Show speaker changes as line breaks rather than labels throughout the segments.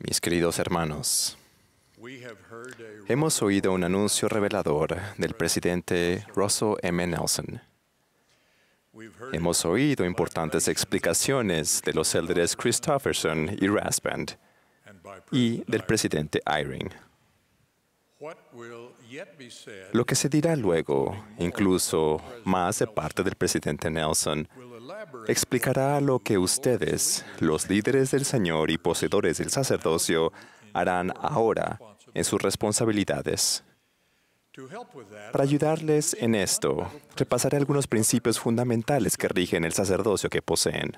Mis queridos hermanos, hemos oído un anuncio revelador del presidente Russell M. Nelson. Hemos oído importantes explicaciones de los elders Christofferson y Rasband y del presidente Eyring. Lo que se dirá luego, incluso más de parte del presidente Nelson, explicará lo que ustedes, los líderes del Señor y poseedores del sacerdocio, harán ahora en sus responsabilidades. Para ayudarles en esto, repasaré algunos principios fundamentales que rigen el sacerdocio que poseen.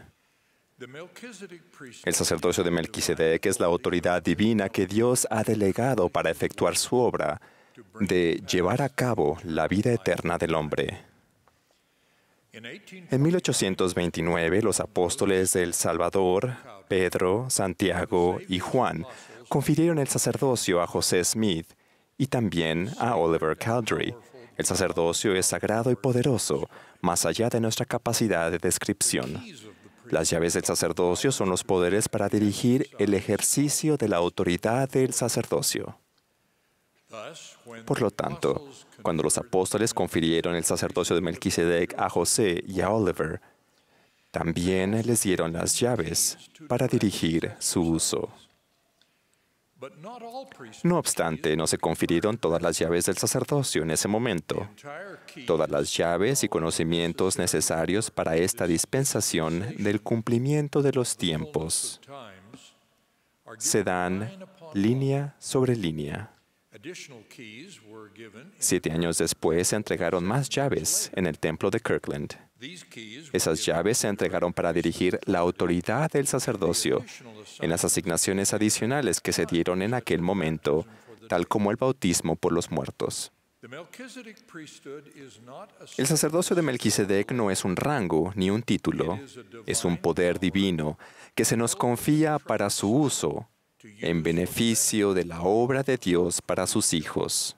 El sacerdocio de Melquisedec es la autoridad divina que Dios ha delegado para efectuar su obra de llevar a cabo la vida eterna del hombre. En 1829, los apóstoles del Salvador, Pedro, Santiago y Juan, confirieron el sacerdocio a José Smith y también a Oliver Cowdery. El sacerdocio es sagrado y poderoso, más allá de nuestra capacidad de descripción. Las llaves del sacerdocio son los poderes para dirigir el ejercicio de la autoridad del sacerdocio. Por lo tanto, cuando los apóstoles confirieron el sacerdocio de Melquisedec a José y a Oliver, también les dieron las llaves para dirigir su uso. No obstante, no se confirieron todas las llaves del sacerdocio en ese momento. Todas las llaves y conocimientos necesarios para esta dispensación del cumplimiento de los tiempos se dan línea sobre línea Siete años después se entregaron más llaves en el templo de Kirkland. Esas llaves se entregaron para dirigir la autoridad del sacerdocio en las asignaciones adicionales que se dieron en aquel momento, tal como el bautismo por los muertos. El sacerdocio de Melquisedec no es un rango ni un título, es un poder divino que se nos confía para su uso en beneficio de la obra de Dios para sus hijos.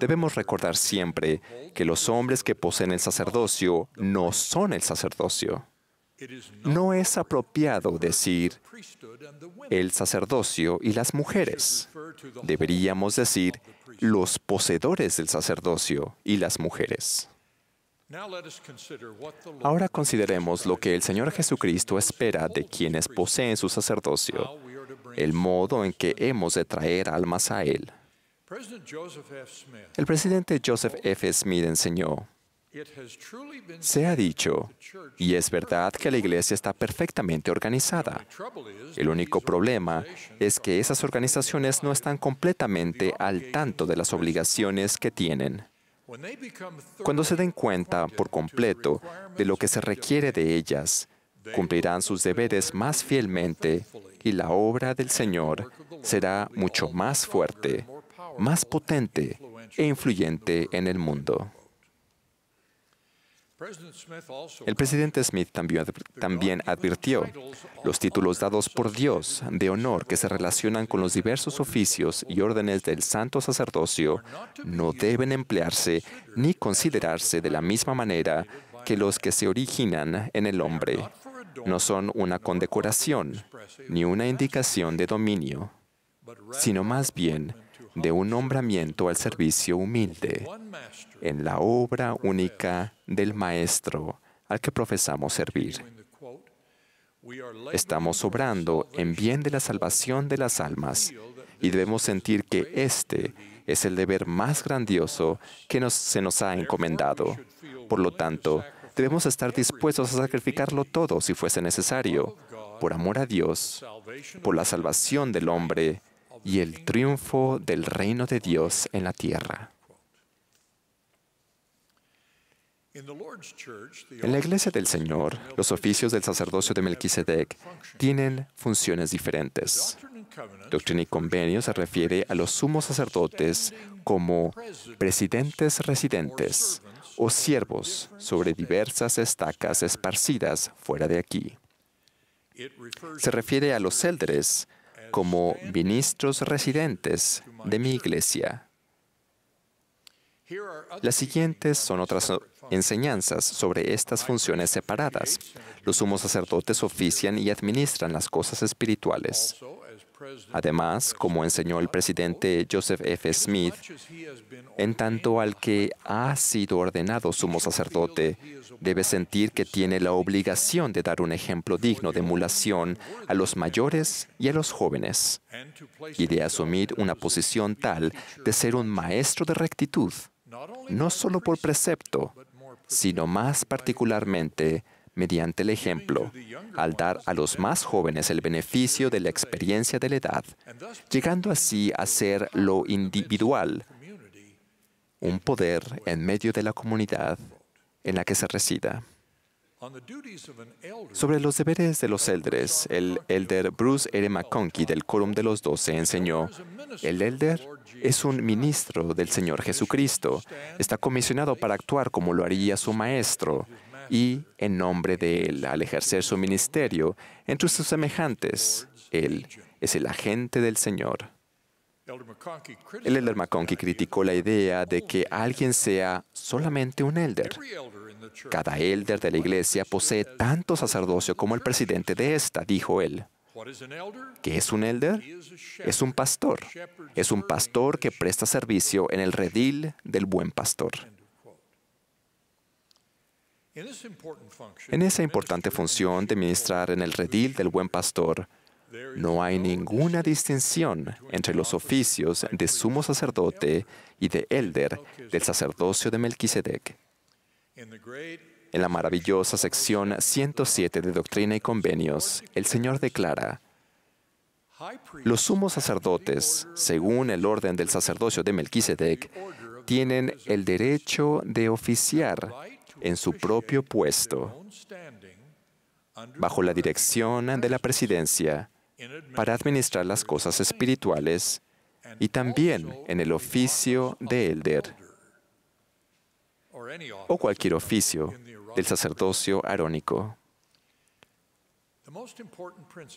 Debemos recordar siempre que los hombres que poseen el sacerdocio no son el sacerdocio. No es apropiado decir el sacerdocio y las mujeres. Deberíamos decir los poseedores del sacerdocio y las mujeres. Ahora consideremos lo que el Señor Jesucristo espera de quienes poseen su sacerdocio, el modo en que hemos de traer almas a Él. El presidente Joseph F. Smith enseñó, se ha dicho, y es verdad que la iglesia está perfectamente organizada. El único problema es que esas organizaciones no están completamente al tanto de las obligaciones que tienen. Cuando se den cuenta por completo de lo que se requiere de ellas, cumplirán sus deberes más fielmente y la obra del Señor será mucho más fuerte, más potente e influyente en el mundo. El presidente Smith también, advirtió los títulos dados por Dios de honor que se relacionan con los diversos oficios y órdenes del santo sacerdocio no deben emplearse ni considerarse de la misma manera que los que se originan en el hombre. No son una condecoración ni una indicación de dominio, sino más bien de un nombramiento al servicio humilde en la obra única del Maestro al que profesamos servir. Estamos obrando en bien de la salvación de las almas y debemos sentir que este es el deber más grandioso que se nos ha encomendado. Por lo tanto, debemos estar dispuestos a sacrificarlo todo si fuese necesario, por amor a Dios, por la salvación del hombre y el triunfo del reino de Dios en la tierra. En la Iglesia del Señor, los oficios del sacerdocio de Melquisedec tienen funciones diferentes. Doctrina y convenio se refiere a los sumos sacerdotes como presidentes residentes o siervos sobre diversas estacas esparcidas fuera de aquí. Se refiere a los celdres como ministros residentes de mi iglesia. Las siguientes son otras enseñanzas sobre estas funciones separadas. Los sumos sacerdotes ofician y administran las cosas espirituales. Además, como enseñó el presidente Joseph F. Smith, en tanto al que ha sido ordenado sumo sacerdote, debe sentir que tiene la obligación de dar un ejemplo digno de emulación a los mayores y a los jóvenes, y de asumir una posición tal de ser un maestro de rectitud, no solo por precepto, sino más particularmente mediante el ejemplo, al dar a los más jóvenes el beneficio de la experiencia de la edad, llegando así a ser lo individual, un poder en medio de la comunidad en la que se resida. Sobre los deberes de los elders, el elder Bruce R. McConkie del Quórum de los Doce enseñó, el elder es un ministro del Señor Jesucristo, está comisionado para actuar como lo haría su maestro, y en nombre de Él al ejercer su ministerio entre sus semejantes. Él es el agente del Señor. El elder McConkie criticó la idea de que alguien sea solamente un elder. Cada elder de la iglesia posee tanto sacerdocio como el presidente de esta, dijo él. ¿Qué es un elder? Es un pastor. Es un pastor que presta servicio en el redil del buen pastor. En esa importante función de ministrar en el redil del buen pastor, no hay ninguna distinción entre los oficios de sumo sacerdote y de elder del sacerdocio de Melquisedec. En la maravillosa sección 107 de Doctrina y Convenios, el Señor declara, los sumos sacerdotes, según el orden del sacerdocio de Melquisedec, tienen el derecho de oficiar en su propio puesto, bajo la dirección de la presidencia, para administrar las cosas espirituales y también en el oficio de elder o cualquier oficio del sacerdocio arónico.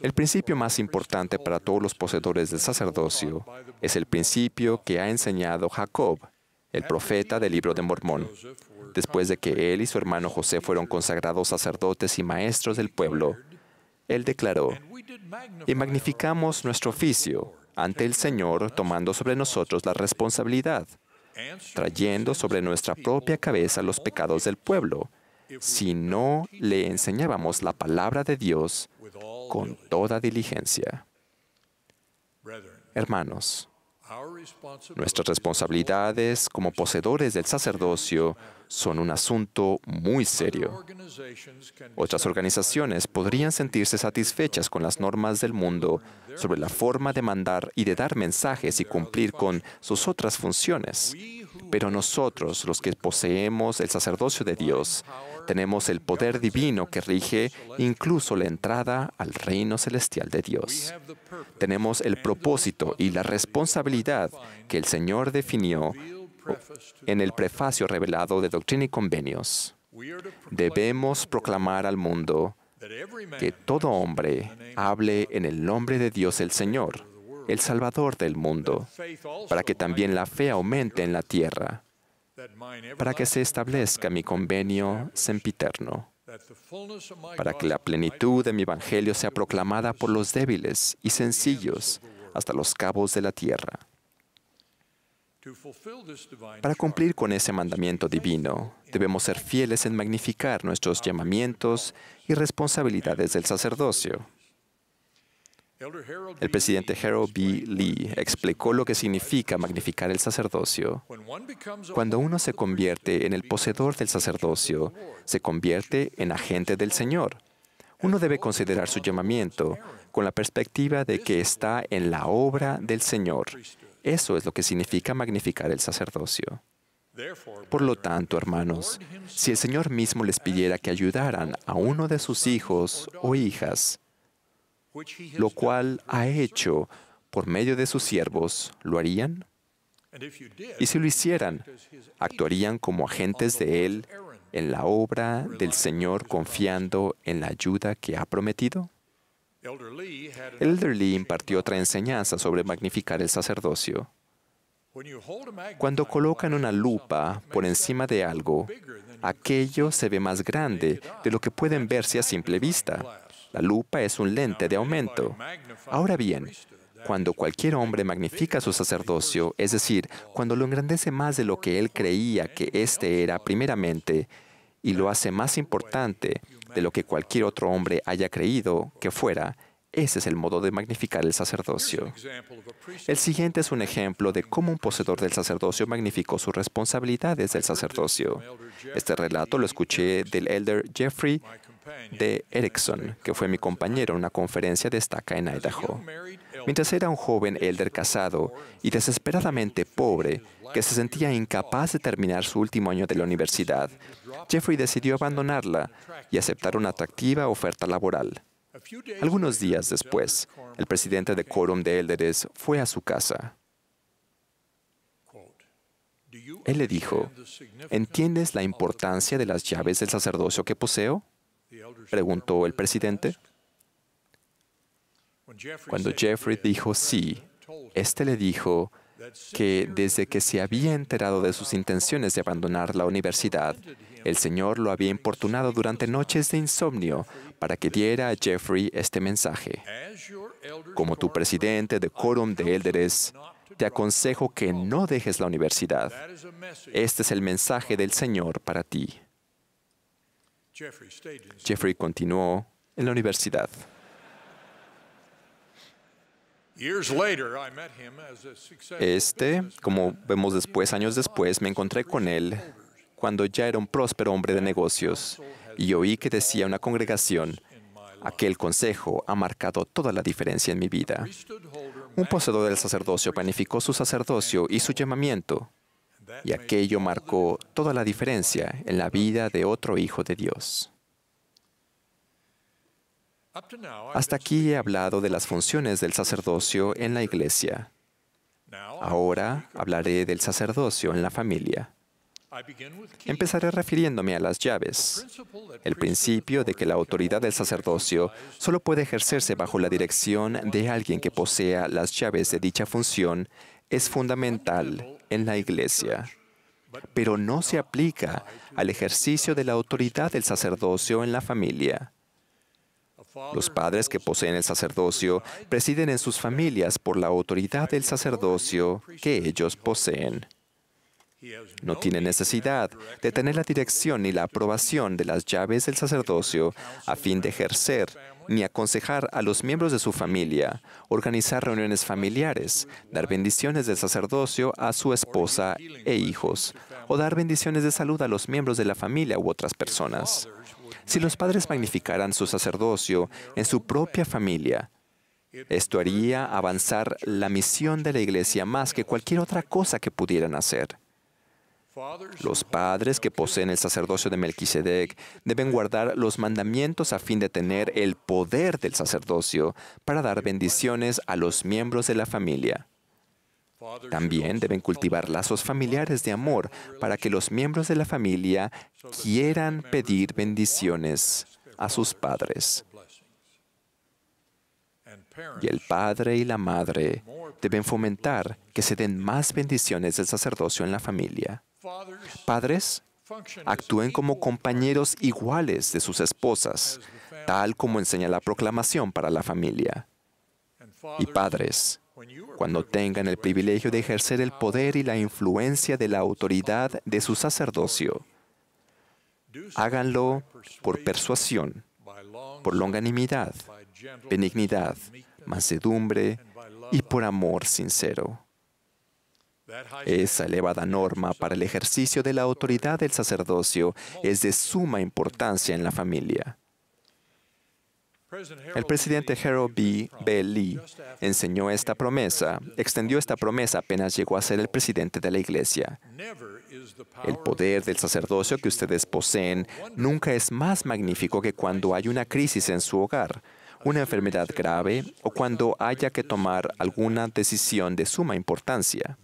El principio más importante para todos los poseedores del sacerdocio es el principio que ha enseñado Jacob, el profeta del libro de Mormón. Después de que él y su hermano José fueron consagrados sacerdotes y maestros del pueblo, él declaró, y magnificamos nuestro oficio ante el Señor, tomando sobre nosotros la responsabilidad, trayendo sobre nuestra propia cabeza los pecados del pueblo, si no le enseñábamos la palabra de Dios con toda diligencia. Hermanos, nuestras responsabilidades como poseedores del sacerdocio son un asunto muy serio. Otras organizaciones podrían sentirse satisfechas con las normas del mundo sobre la forma de mandar y de dar mensajes y cumplir con sus otras funciones. Pero nosotros, los que poseemos el sacerdocio de Dios, tenemos el poder divino que rige incluso la entrada al reino celestial de Dios. Tenemos el propósito y la responsabilidad que el Señor definió en el prefacio revelado de Doctrina y Convenios, debemos proclamar al mundo que todo hombre hable en el nombre de Dios el Señor, el Salvador del mundo, para que también la fe aumente en la tierra, para que se establezca mi convenio sempiterno, para que la plenitud de mi evangelio sea proclamada por los débiles y sencillos hasta los cabos de la tierra. Para cumplir con ese mandamiento divino, debemos ser fieles en magnificar nuestros llamamientos y responsabilidades del sacerdocio. El presidente Harold B. Lee explicó lo que significa magnificar el sacerdocio. Cuando uno se convierte en el poseedor del sacerdocio, se convierte en agente del Señor. Uno debe considerar su llamamiento con la perspectiva de que está en la obra del Señor eso es lo que significa magnificar el sacerdocio. Por lo tanto, hermanos, si el Señor mismo les pidiera que ayudaran a uno de sus hijos o hijas, lo cual ha hecho por medio de sus siervos, ¿lo harían? Y si lo hicieran, actuarían como agentes de Él en la obra del Señor confiando en la ayuda que ha prometido? Elder Lee impartió otra enseñanza sobre magnificar el sacerdocio. Cuando colocan una lupa por encima de algo, aquello se ve más grande de lo que pueden verse a simple vista. La lupa es un lente de aumento. Ahora bien, cuando cualquier hombre magnifica su sacerdocio, es decir, cuando lo engrandece más de lo que él creía que éste era primeramente, y lo hace más importante de lo que cualquier otro hombre haya creído que fuera, ese es el modo de magnificar el sacerdocio. El siguiente es un ejemplo de cómo un poseedor del sacerdocio magnificó sus responsabilidades del sacerdocio. Este relato lo escuché del elder Jeffrey de Erickson, que fue mi compañero en una conferencia de estaca en Idaho mientras era un joven elder casado y desesperadamente pobre que se sentía incapaz de terminar su último año de la universidad, Jeffrey decidió abandonarla y aceptar una atractiva oferta laboral. Algunos días después, el presidente de quórum de Elderes fue a su casa. Él le dijo, ¿entiendes la importancia de las llaves del sacerdocio que poseo? Preguntó el presidente. Cuando Jeffrey dijo sí, este le dijo que desde que se había enterado de sus intenciones de abandonar la universidad, el Señor lo había importunado durante noches de insomnio para que diera a Jeffrey este mensaje. Como tu presidente de Quórum de Élderes, te aconsejo que no dejes la universidad. Este es el mensaje del Señor para ti. Jeffrey continuó en la universidad. Este, como vemos después, años después, me encontré con él cuando ya era un próspero hombre de negocios y oí que decía una congregación, aquel consejo ha marcado toda la diferencia en mi vida. Un poseedor del sacerdocio planificó su sacerdocio y su llamamiento, y aquello marcó toda la diferencia en la vida de otro hijo de Dios. Hasta aquí he hablado de las funciones del sacerdocio en la iglesia. Ahora hablaré del sacerdocio en la familia. Empezaré refiriéndome a las llaves, el principio de que la autoridad del sacerdocio solo puede ejercerse bajo la dirección de alguien que posea las llaves de dicha función es fundamental en la Iglesia, pero no se aplica al ejercicio de la autoridad del sacerdocio en la familia. Los padres que poseen el sacerdocio presiden en sus familias por la autoridad del sacerdocio que ellos poseen. No tiene necesidad de tener la dirección ni la aprobación de las llaves del sacerdocio a fin de ejercer ni aconsejar a los miembros de su familia, organizar reuniones familiares, dar bendiciones del sacerdocio a su esposa e hijos, o dar bendiciones de salud a los miembros de la familia u otras personas. Si los padres magnificaran su sacerdocio en su propia familia, esto haría avanzar la misión de la Iglesia más que cualquier otra cosa que pudieran hacer. Los padres que poseen el sacerdocio de Melquisedec deben guardar los mandamientos a fin de tener el poder del sacerdocio para dar bendiciones a los miembros de la familia. También deben cultivar lazos familiares de amor para que los miembros de la familia quieran pedir bendiciones a sus padres. Y el padre y la madre deben fomentar que se den más bendiciones del sacerdocio en la familia. Padres, actúen como compañeros iguales de sus esposas, tal como enseña la proclamación para la familia. Y padres, cuando tengan el privilegio de ejercer el poder y la influencia de la autoridad de su sacerdocio. Háganlo por persuasión, por longanimidad, benignidad, mansedumbre y por amor sincero. Esa elevada norma para el ejercicio de la autoridad del sacerdocio es de suma importancia en la familia. El presidente Harold B. B. Lee enseñó esta promesa, extendió esta promesa apenas llegó a ser el presidente de la iglesia. El poder del sacerdocio que ustedes poseen nunca es más magnífico que cuando hay una crisis en su hogar, una enfermedad grave o cuando haya que tomar alguna decisión de suma importancia.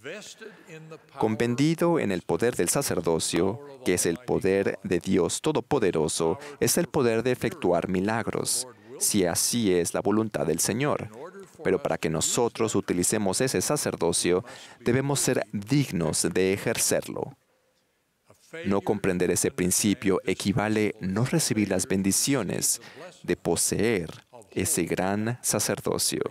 Convendido en el poder del sacerdocio, que es el poder de Dios Todopoderoso, es el poder de efectuar milagros si así es la voluntad del Señor. Pero para que nosotros utilicemos ese sacerdocio, debemos ser dignos de ejercerlo. No comprender ese principio equivale no recibir las bendiciones de poseer ese gran sacerdocio.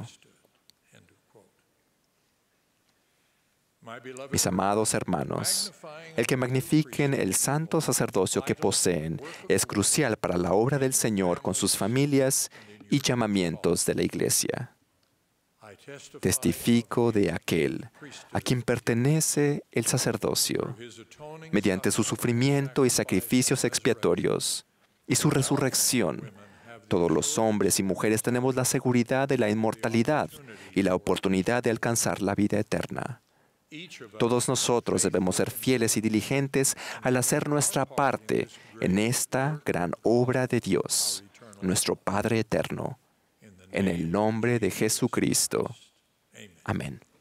Mis amados hermanos, el que magnifiquen el santo sacerdocio que poseen es crucial para la obra del Señor con sus familias y llamamientos de la Iglesia. Testifico de aquel a quien pertenece el sacerdocio, mediante su sufrimiento y sacrificios expiatorios y su resurrección. Todos los hombres y mujeres tenemos la seguridad de la inmortalidad y la oportunidad de alcanzar la vida eterna. Todos nosotros debemos ser fieles y diligentes al hacer nuestra parte en esta gran obra de Dios, nuestro Padre Eterno, en el nombre de Jesucristo. Amén.